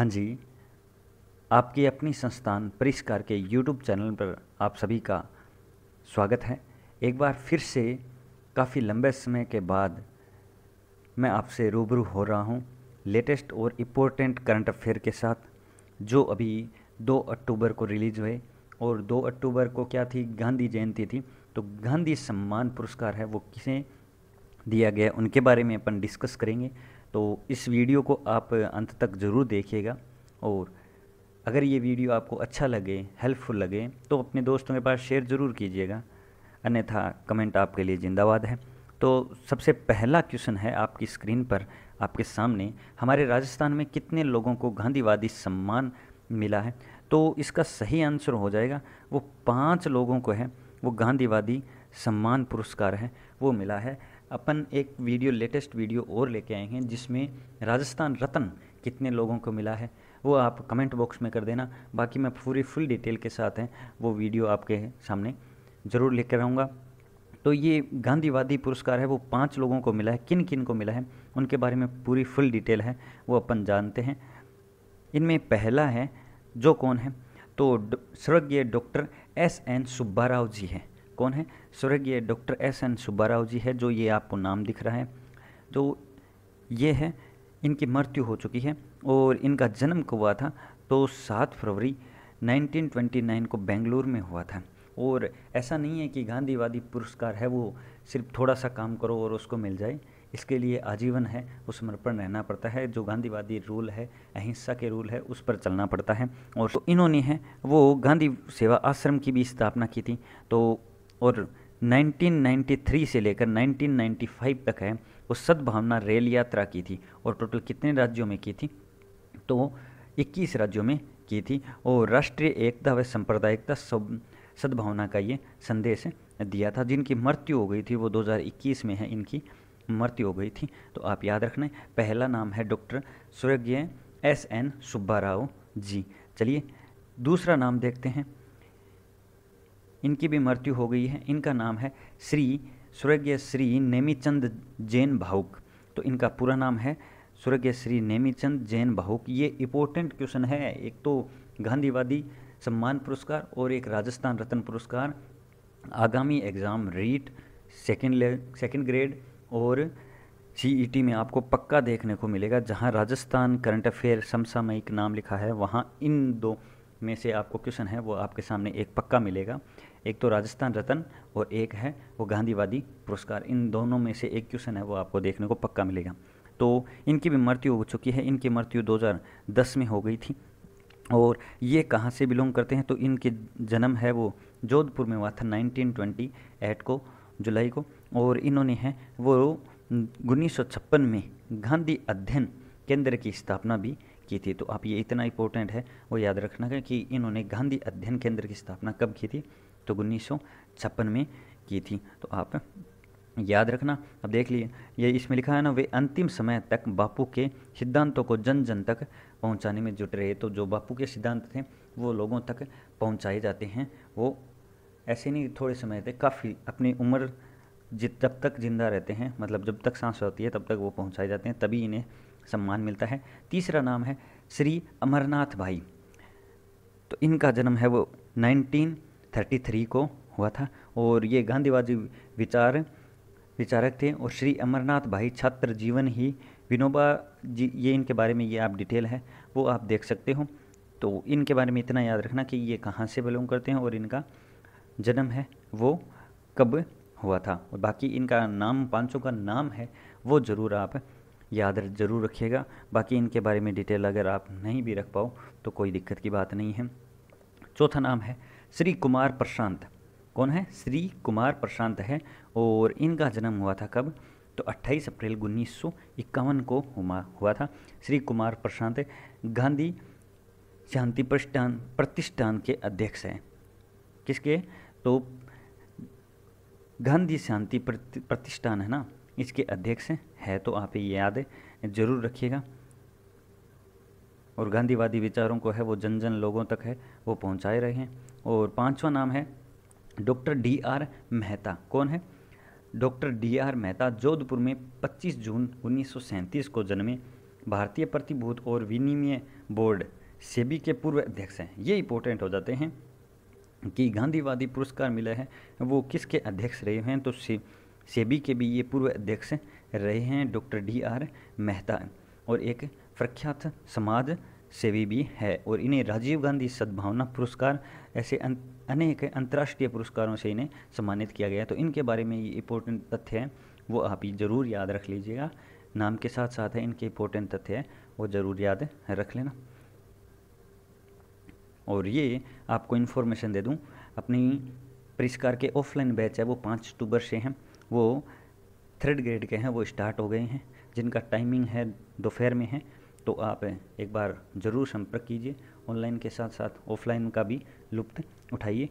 हाँ जी आपकी अपनी संस्थान परिष्कार के यूट्यूब चैनल पर आप सभी का स्वागत है एक बार फिर से काफ़ी लंबे समय के बाद मैं आपसे रूबरू हो रहा हूँ लेटेस्ट और इम्पोर्टेंट करंट अफेयर के साथ जो अभी 2 अक्टूबर को रिलीज़ हुए और 2 अक्टूबर को क्या थी गांधी जयंती थी तो गांधी सम्मान पुरस्कार है वो किसे दिया गया उनके बारे में अपन डिस्कस करेंगे तो इस वीडियो को आप अंत तक ज़रूर देखिएगा और अगर ये वीडियो आपको अच्छा लगे हेल्पफुल लगे तो अपने दोस्तों के पास शेयर ज़रूर कीजिएगा अन्यथा कमेंट आपके लिए जिंदाबाद है तो सबसे पहला क्वेश्चन है आपकी स्क्रीन पर आपके सामने हमारे राजस्थान में कितने लोगों को गांधीवादी सम्मान मिला है तो इसका सही आंसर हो जाएगा वो पाँच लोगों को है वो गांधीवादी सम्मान पुरस्कार है वो मिला है अपन एक वीडियो लेटेस्ट वीडियो और लेके आए हैं जिसमें राजस्थान रत्न कितने लोगों को मिला है वो आप कमेंट बॉक्स में कर देना बाकी मैं पूरी फुल डिटेल के साथ हैं वो वीडियो आपके सामने ज़रूर लेकर आऊँगा तो ये गांधीवादी पुरस्कार है वो पांच लोगों को मिला है किन किन को मिला है उनके बारे में पूरी फुल डिटेल है वो अपन जानते हैं इनमें पहला है जो कौन है तो स्वर्गीय doctor S N Subbarao ji हैं कौन है स्वर्ग ये doctor S N Subbarao ji है जो ये आपको नाम दिख रहा है जो तो ये है इनकी मृत्यु हो चुकी है और इनका जन्म कब हुआ था तो सात फरवरी 1929 को बेंगलोर में हुआ था और ऐसा नहीं है कि गांधीवादी पुरस्कार है वो सिर्फ थोड़ा सा काम करो और उसको मिल जाए इसके लिए आजीवन है उस समर्पण रहना पड़ता है जो गांधीवादी रूल है अहिंसा के रूल है उस पर चलना पड़ता है और तो इन्होंने है वो गांधी सेवा आश्रम की भी स्थापना की थी तो और 1993 से लेकर 1995 तक है वो सद्भावना रेल यात्रा की थी और टोटल कितने राज्यों में की थी तो 21 राज्यों में की थी और राष्ट्रीय एकता व सांप्रदायिकता सब सद्भावना का ये संदेश दिया था जिनकी मृत्यु हो गई थी वो 2021 में है इनकी मृत्यु हो गई थी तो आप याद रखना पहला नाम है डॉक्टर स्वर्गीय एस एन सुब्बा राव जी चलिए दूसरा नाम देखते हैं इनकी भी मृत्यु हो गई है इनका नाम है श्री स्वर्गीय श्री नेमीचंद जैन भाऊक तो इनका पूरा नाम है स्वर्गीय श्री नेमीचंद जैन भाऊक ये इंपॉर्टेंट क्वेश्चन है एक तो गांधीवादी सम्मान पुरस्कार और एक राजस्थान रत्न पुरस्कार आगामी एग्ज़ाम रीट सेकेंड ले सेकेंड ग्रेड और सीईटी e में आपको पक्का देखने को मिलेगा जहां राजस्थान करंट अफेयर समसामयिक नाम लिखा है वहां इन दो में से आपको क्वेश्चन है वो आपके सामने एक पक्का मिलेगा एक तो राजस्थान रत्न और एक है वो गांधीवादी पुरस्कार इन दोनों में से एक क्वेश्चन है वो आपको देखने को पक्का मिलेगा तो इनकी भी मृत्यु हो चुकी है इनकी मृत्यु 2010 में हो गई थी और ये कहाँ से बिलोंग करते हैं तो इनके जन्म है वो जोधपुर में हुआ था नाइनटीन को जुलाई को और इन्होंने है वो उन्नीस में गांधी अध्ययन केंद्र की स्थापना भी की थी तो आप ये इतना इम्पोर्टेंट है वो याद रखना है कि इन्होंने गांधी अध्ययन केंद्र की स्थापना कब की थी तो उन्नीस छप्पन में की थी तो आप याद रखना अब देख लिए ये इसमें लिखा है ना वे अंतिम समय तक बापू के सिद्धांतों को जन जन तक पहुंचाने में जुट रहे तो जो बापू के सिद्धांत थे वो लोगों तक पहुंचाए जाते हैं वो ऐसे नहीं थोड़े समय थे काफ़ी अपनी उम्र जित जब तक जिंदा रहते हैं मतलब जब तक सांस होती है तब तक वो पहुंचाए जाते हैं तभी इन्हें सम्मान मिलता है तीसरा नाम है श्री अमरनाथ भाई तो इनका जन्म है वो नाइनटीन 1933 को हुआ था और ये गांधीवादी विचार विचारक थे और श्री अमरनाथ भाई छात्र जीवन ही विनोबा जी ये इनके बारे में ये आप डिटेल है वो आप देख सकते हो तो इनके बारे में इतना याद रखना कि ये कहाँ से बिलोंग करते हैं और इनका जन्म है वो कब हुआ था और बाकी इनका नाम पांचों का नाम है वो ज़रूर आप याद ज़रूर रखिएगा बाकी इनके बारे में डिटेल अगर आप नहीं भी रख पाओ तो कोई दिक्कत की बात नहीं है चौथा नाम है श्री कुमार प्रशांत कौन है श्री कुमार प्रशांत है और इनका जन्म हुआ था कब तो 28 अप्रैल उन्नीस सौ इक्यावन को हुआ हुआ था श्री कुमार प्रशांत गांधी शांति प्रतिष्ठान प्रतिष्ठान के अध्यक्ष हैं किसके तो गांधी शांति प्रतिष्ठान है ना इसके अध्यक्ष हैं है तो आप ये याद ज़रूर रखिएगा और गांधीवादी विचारों को है वो जन जन लोगों तक है वो पहुंचाए रहे हैं और पांचवा नाम है डॉक्टर डी आर मेहता कौन है doctor D R Mehta Jodhpur में 25 जून उन्नीस को जन्मे भारतीय प्रतिभूत और विनिमय बोर्ड सेबी के पूर्व अध्यक्ष हैं ये इंपॉर्टेंट हो जाते हैं कि गांधीवादी पुरस्कार मिला है वो किसके अध्यक्ष रहे हैं तो से, सेबी के भी ये पूर्व अध्यक्ष रहे हैं डॉक्टर डी आर मेहता और एक प्रख्यात समाज सेवी भी है और इन्हें राजीव गांधी सद्भावना पुरस्कार ऐसे अनेक अंतर्राष्ट्रीय पुरस्कारों से इन्हें सम्मानित किया गया तो इनके बारे में ये इंपॉर्टेंट तथ्य हैं वो आप ही ज़रूर याद रख लीजिएगा नाम के साथ साथ है इनके इंपॉर्टेंट तथ्य है वो ज़रूर याद रख लेना और ये आपको इन्फॉर्मेशन दे दूँ अपनी पुरस्कार के ऑफलाइन बैच है वो पाँच अक्टूबर से हैं वो थर्ड ग्रेड के हैं वो स्टार्ट हो गए हैं जिनका टाइमिंग है दोपहर में है तो आप एक बार ज़रूर संपर्क कीजिए ऑनलाइन के साथ साथ ऑफलाइन का भी लुप्त उठाइए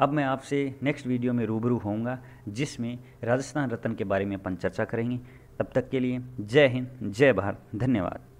अब मैं आपसे नेक्स्ट वीडियो में रूबरू होऊंगा जिसमें राजस्थान रत्न के बारे में अपन चर्चा करेंगे तब तक के लिए जय हिंद जय भारत धन्यवाद